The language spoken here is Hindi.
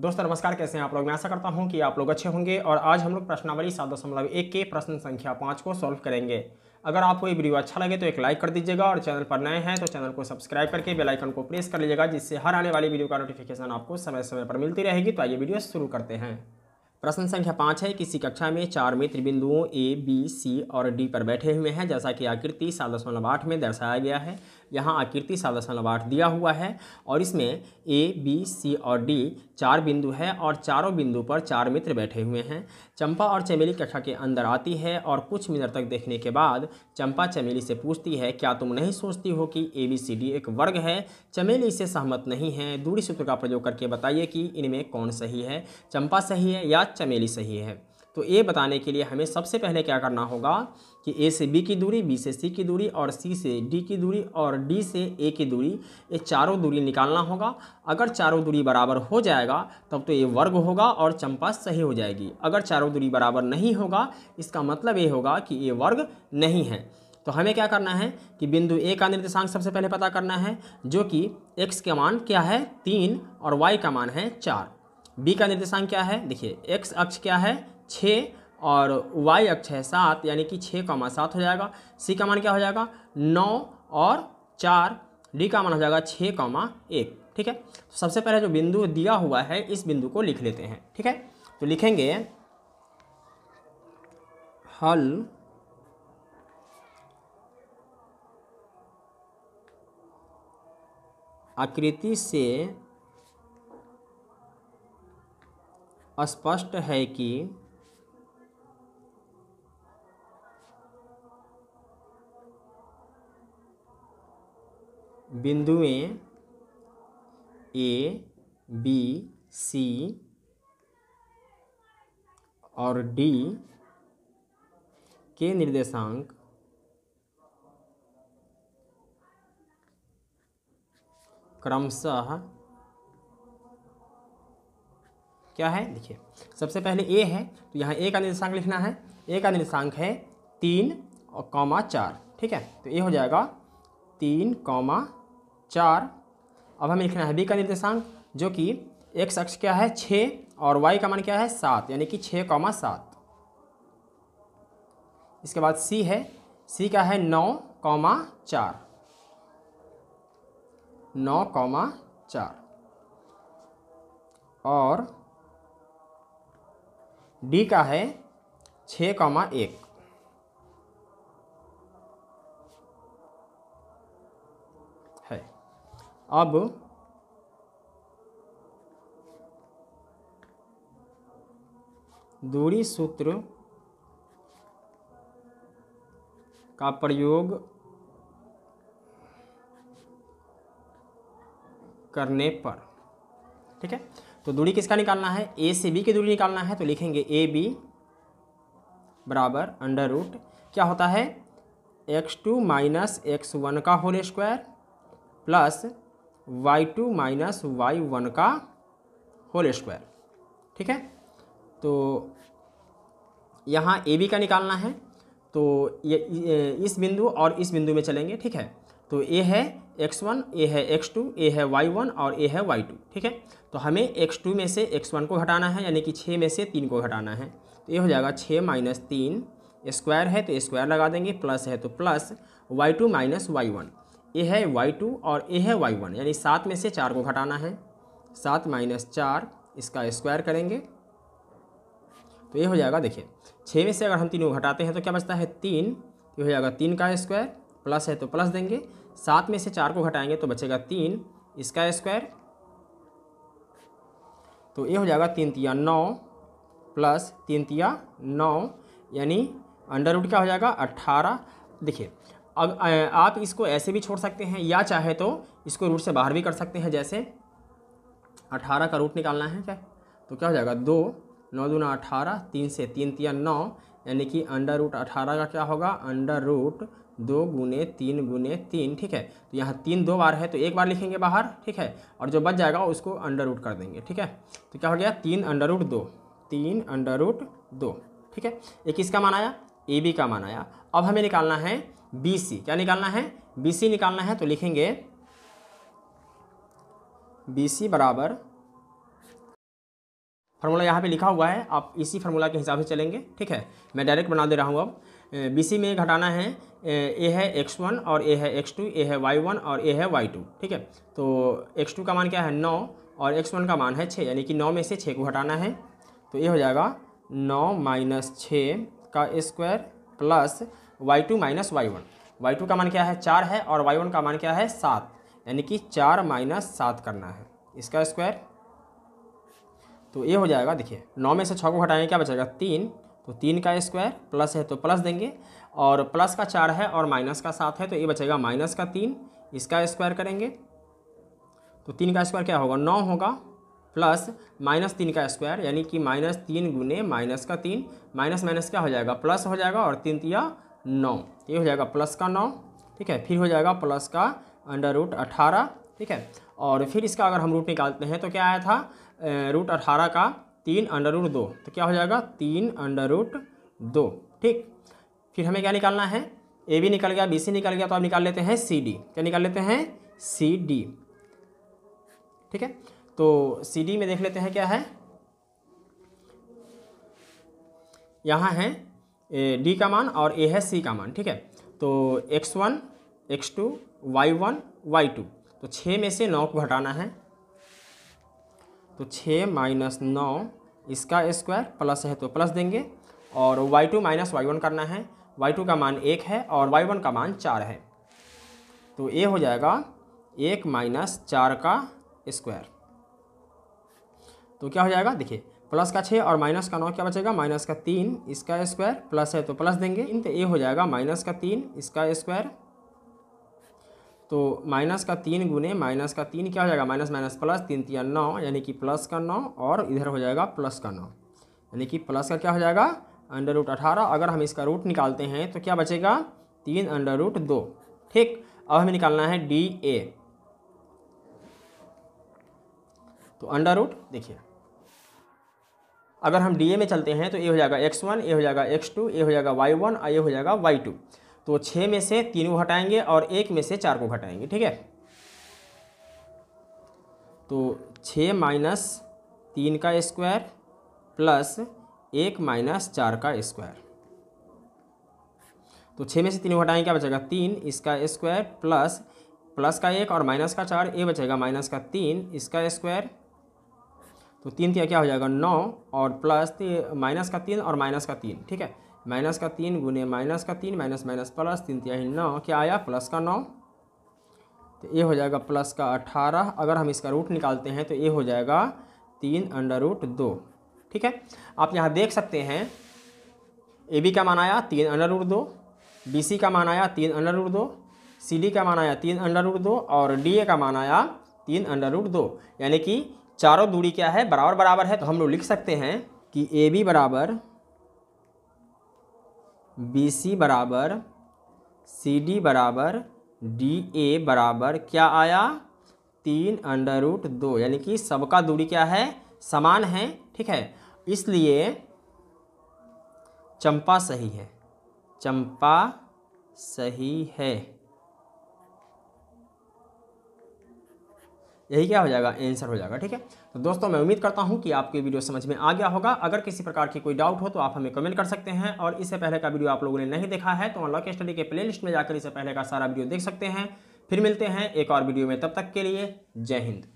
दोस्तों नमस्कार कैसे हैं आप लोग मैं आशा करता हूं कि आप लोग अच्छे होंगे और आज हम लोग प्रश्नावली सात दशमलव एक के प्रश्न संख्या पाँच को सॉल्व करेंगे अगर आपको ये वीडियो अच्छा लगे तो एक लाइक कर दीजिएगा और चैनल पर नए हैं तो चैनल को सब्सक्राइब करके बेल आइकन को प्रेस कर लीजिएगा जिससे हर आने वाली वीडियो का नोटिफिकेशन आपको समय समय पर मिलती रहेगी तो आइए वीडियो शुरू करते हैं प्रश्न संख्या पाँच है किसी कक्षा में चार मित्र बिंदुओं ए बी सी और डी पर बैठे हुए हैं जैसा कि आकृति सात दशमलव आठ में दर्शाया गया है यहाँ आकृति सादा दशमलव आठ दिया हुआ है और इसमें ए बी सी और डी चार बिंदु है और चारों बिंदु पर चार मित्र बैठे हुए हैं चंपा और चमेली कक्षा के अंदर आती है और कुछ मिनट तक देखने के बाद चंपा चमेली से पूछती है क्या तुम नहीं सोचती हो कि ए बी सी डी एक वर्ग है चमेली इससे सहमत नहीं है दूरी सूत्र का प्रयोग करके बताइए कि इनमें कौन सही है चंपा सही है या चमेली सही है तो ए बताने के लिए हमें सबसे पहले क्या करना होगा कि ए से बी की दूरी बी से सी की दूरी और सी से डी की दूरी और डी से ए की दूरी ये चारों दूरी निकालना होगा अगर चारों दूरी बराबर हो जाएगा तब तो ये वर्ग होगा और चंपा सही हो जाएगी अगर चारों दूरी बराबर नहीं होगा इसका मतलब ये होगा कि ये वर्ग नहीं है तो हमें क्या करना है कि बिंदु ए का निर्देशांक सबसे पहले पता करना है जो कि एक्स का मान क्या है तीन और वाई का मान है चार बी का निर्देशांक क्या है देखिए एक्स अक्ष क्या है छः और वाई अक्ष है सात यानी कि छः का मान सात हो जाएगा सी का मान क्या हो जाएगा नौ और चार डी का मान हो जाएगा छः कॉमा एक ठीक है तो सबसे पहले जो बिंदु दिया हुआ है इस बिंदु को लिख लेते हैं ठीक है तो लिखेंगे हल आकृति से स्पष्ट है कि बिंदुएं ए बी सी और डी के निर्देशांक क्रमशः क्या है देखिए सबसे पहले ए है तो यहाँ ए का निर्देशांक लिखना है ए का निर्देशांक है तीन और कौमा चार ठीक है तो ए हो जाएगा तीन कौमा चार अब हमें लिखना है बी का निर्देशांक जो कि एक्स अक्ष क्या है छः और वाई का मान क्या है सात यानी कि छः कॉमा सात इसके बाद सी है सी का है नौ कॉमा चार नौ कॉमा चार और डी का है छः कॉमा एक अब दूरी सूत्र का प्रयोग करने पर ठीक है तो दूरी किसका निकालना है ए से बी की दूरी निकालना है तो लिखेंगे ए बी बराबर अंडर रूट क्या होता है X two minus X one का whole square plus Y two minus Y one का होल स्क्वायर ठीक है तो यहाँ ए बी का निकालना है तो ये इस बिंदु और इस बिंदु में चलेंगे ठीक है तो ए है एक्स वन ए है एक्स टू ए है वाई वन और ए है वाई टू ठीक है तो हमें एक्स टू में से एक्स वन को घटाना है यानी कि छः में से तीन को घटाना है तो ये हो जाएगा छः माइनस तीन स्क्वायर है तो स्क्वायर लगा देंगे प्लस है तो plus Y two minus Y one A है वाई टू और ए है वाई वन यानी सात में से चार को घटाना है सात माइनस चार इसका स्क्वायर करेंगे तो ये हो जाएगा देखिए छः में से अगर हम तीनों घटाते हैं तो क्या बचता है तीन ये हो जाएगा तीन का स्क्वायर प्लस है तो प्लस देंगे सात में से चार को घटाएंगे तो बचेगा तीन इसका स्क्वायर तो ये हो जाएगा तीन तिया नौ प्लस तीन तिया नौ यानी अंडर रूट क्या हो जाएगा अट्ठारह देखिए अब आप इसको ऐसे भी छोड़ सकते हैं या चाहे तो इसको रूट से बाहर भी कर सकते हैं जैसे अठारह का रूट निकालना है क्या तो क्या हो जाएगा दो नौ दूना अठारह तीन से तीन तीन नौ यानी कि अंडर रूट अठारह का क्या होगा अंडर रूट दो गुने तीन गुने तीन ठीक है तो यहाँ तीन दो बार है तो एक बार लिखेंगे बाहर ठीक है और जो बच जाएगा उसको अंडर रूट कर देंगे ठीक है तो क्या हो गया तीन अंडर रूट दो तीन अंडर रूट दो ठीक है एक इसका मान आया ए बी का मान आया अब हमें निकालना है बी सी क्या निकालना है बी सी निकालना है तो लिखेंगे बी सी बराबर फार्मूला यहाँ पे लिखा हुआ है आप इसी फार्मूला के हिसाब से चलेंगे ठीक है मैं डायरेक्ट बना दे रहा हूँ अब बी सी में घटाना है ए है एक्स वन और ए है एक्स टू ए है वाई वन और ए है वाई टू ठीक है तो एक्स टू का मान क्या है नौ और एक्स वन का मान है छः यानी कि नौ में से छः को घटाना है तो ये हो जाएगा नौ माइनस छः का square plus Y two minus Y one Y two का मान क्या है चार है और वाई वन का मान क्या है सात यानी कि चार माइनस सात करना है इसका स्क्वायर तो ये हो जाएगा देखिए नौ में से छः को घटाएंगे क्या बचेगा तीन तो तीन का स्क्वायर प्लस है तो प्लस देंगे और प्लस का चार है और माइनस का सात है तो ये बचेगा माइनस का तीन इसका स्क्वायर करेंगे तो तीन का स्क्वायर क्या होगा नौ होगा प्लस माइनस तीन का स्क्वायर यानी कि माइनस तीन गुने माइनस का तीन माइनस माइनस क्या हो जाएगा प्लस हो जाएगा और तीन तिया नौ ये हो जाएगा प्लस का नौ ठीक है फिर हो जाएगा प्लस का अंडर रूट अठारह ठीक है और फिर इसका अगर हम रूट निकालते हैं तो क्या आया था रूट अठारह का तीन अंडर रूट दो तो क्या हो जाएगा तीन अंडर रूट दो ठीक फिर हमें क्या निकालना है ए बी निकल गया बी सी निकल गया तो अब निकाल लेते हैं सी डी क्या निकाल लेते हैं सी डी ठीक है तो सी डी में देख लेते हैं क्या है यहाँ है डी का मान और ए है सी का मान ठीक है तो x one x two y one Y two तो छः में से नौ को घटाना है तो छः माइनस नौ इसका स्क्वायर प्लस है तो प्लस देंगे और y two minus Y one करना है वाई टू का मान एक है और वाई वन का मान चार है तो ए हो जाएगा एक माइनस चार का स्क्वायर तो क्या हो जाएगा देखिए प्लस का छः और माइनस का नौ क्या बचेगा माइनस का तीन इसका स्क्वायर प्लस है तो प्लस देंगे इन तो ए हो जाएगा माइनस का तीन इसका स्क्वायर तो माइनस का तीन गुने माइनस का तीन क्या हो जाएगा माइनस माइनस प्लस तीन तीन नौ यानी कि प्लस का नौ और इधर हो जाएगा प्लस का नौ यानी कि प्लस का क्या हो जाएगा अंडर रूट अठारह अगर हम इसका रूट निकालते हैं तो क्या बचेगा तीन अंडर रूट दो ठीक अब हमें निकालना है डी ए तो अंडर रूट देखिए अगर हम डी ए में चलते हैं तो ए हो जाएगा एक्स वन ए हो जाएगा एक्स टू ए हो जाएगा वाई वन और ए हो जाएगा वाई टू तो छः में से तीन को घटाएंगे और एक में से चार को घटाएंगे ठीक है तो छ माइनस तीन का स्क्वायर प्लस एक माइनस चार का स्क्वायर तो छः में से तीन घटाएंगे क्या बचेगा तीन इसका स्क्वायर प्लस प्लस का एक और माइनस का चार ए बचेगा माइनस का तीन इसका स्क्वायर तो तीन तीन क्या हो जाएगा नौ और प्लस माइनस का तीन और माइनस का तीन ठीक है माइनस का तीन गुने माइनस का तीन माइनस माइनस प्लस तीन तो ही नौ क्या आया प्लस का नौ तो ये हो जाएगा प्लस का अठारह अगर हम इसका रूट निकालते हैं तो ये हो जाएगा तीन अंडर रूट दो ठीक है आप यहाँ देख सकते हैं ए बी का मान आया तीन अंडर रूट दो बी सी का मान आया तीन अंडर रूट दो सी डी का मान आया तीन अंडर रूट दो और डी ए का मान आया तीन अंडर रूट दो यानी कि चारों दूरी क्या है बराबर बराबर है तो हम लोग लिख सकते हैं कि ए बी बराबर बी सी बराबर सी डी बराबर डी ए बराबर क्या आया तीन अंडर रूट दो यानी कि सबका दूरी क्या है समान है ठीक है इसलिए चंपा सही है चंपा सही है यही क्या हो जाएगा आंसर हो जाएगा ठीक है तो दोस्तों मैं उम्मीद करता हूँ कि आपकी वीडियो समझ में आ गया होगा अगर किसी प्रकार की कोई डाउट हो तो आप हमें कमेंट कर सकते हैं और इससे पहले का वीडियो आप लोगों ने नहीं देखा है तो अनलॉक स्टडी के प्ले में जाकर इससे पहले का सारा वीडियो देख सकते हैं फिर मिलते हैं एक और वीडियो में तब तक के लिए जय हिंद